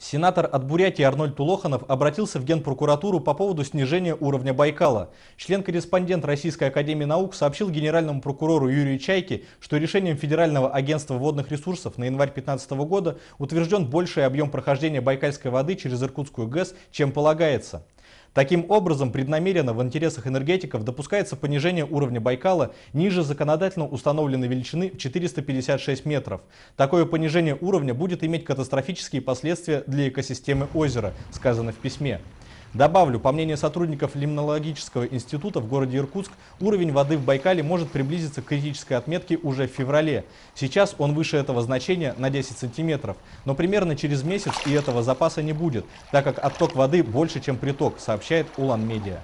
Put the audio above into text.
Сенатор от Бурятии Арнольд Улоханов обратился в Генпрокуратуру по поводу снижения уровня Байкала. Член-корреспондент Российской Академии Наук сообщил генеральному прокурору Юрию Чайке, что решением Федерального агентства водных ресурсов на январь 2015 года утвержден больший объем прохождения байкальской воды через Иркутскую ГЭС, чем полагается. Таким образом, преднамеренно в интересах энергетиков допускается понижение уровня Байкала ниже законодательно установленной величины в 456 метров. Такое понижение уровня будет иметь катастрофические последствия для экосистемы озера, сказано в письме. Добавлю, по мнению сотрудников Лимнологического института в городе Иркутск, уровень воды в Байкале может приблизиться к критической отметке уже в феврале. Сейчас он выше этого значения на 10 сантиметров, но примерно через месяц и этого запаса не будет, так как отток воды больше, чем приток, сообщает Улан Медиа.